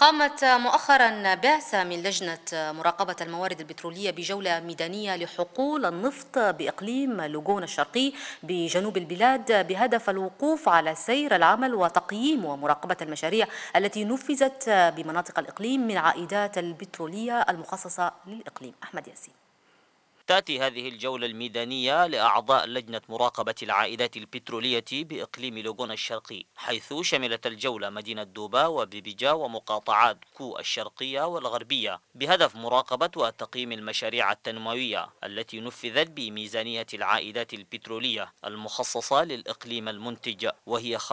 قامت مؤخرا بعثة من لجنة مراقبة الموارد البترولية بجولة ميدانية لحقول النفط بإقليم لوجون الشرقي بجنوب البلاد بهدف الوقوف على سير العمل وتقييم ومراقبة المشاريع التي نفذت بمناطق الإقليم من عائدات البترولية المخصصة للإقليم أحمد ياسين تأتي هذه الجولة الميدانية لأعضاء لجنة مراقبة العائدات البترولية بإقليم لوغون الشرقي حيث شملت الجولة مدينة دوبا وبيبيجا ومقاطعات كو الشرقية والغربية بهدف مراقبة وتقييم المشاريع التنموية التي نفذت بميزانية العائدات البترولية المخصصة للإقليم المنتج وهي 5%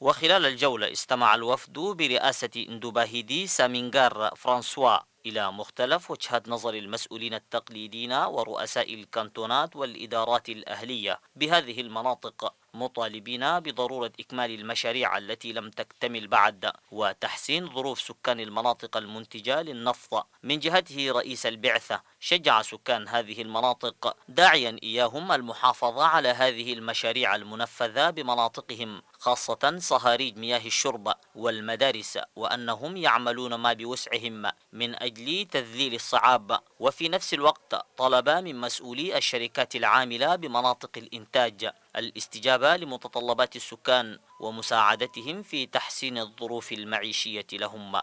وخلال الجولة استمع الوفد برئاسة اندوباهيدي سامينغار فرانسوا إلى مختلف وجهات نظر المسؤولين التقليديين ورؤساء الكانتونات والإدارات الأهلية بهذه المناطق مطالبين بضرورة إكمال المشاريع التي لم تكتمل بعد وتحسين ظروف سكان المناطق المنتجة للنفط من جهته رئيس البعثة شجع سكان هذه المناطق داعيا إياهم المحافظة على هذه المشاريع المنفذة بمناطقهم خاصة صهاريج مياه الشرب والمدارس وأنهم يعملون ما بوسعهم من أجل تذليل الصعاب وفي نفس الوقت طلب من مسؤولي الشركات العاملة بمناطق الإنتاج الاستجابة لمتطلبات السكان ومساعدتهم في تحسين الظروف المعيشية لهم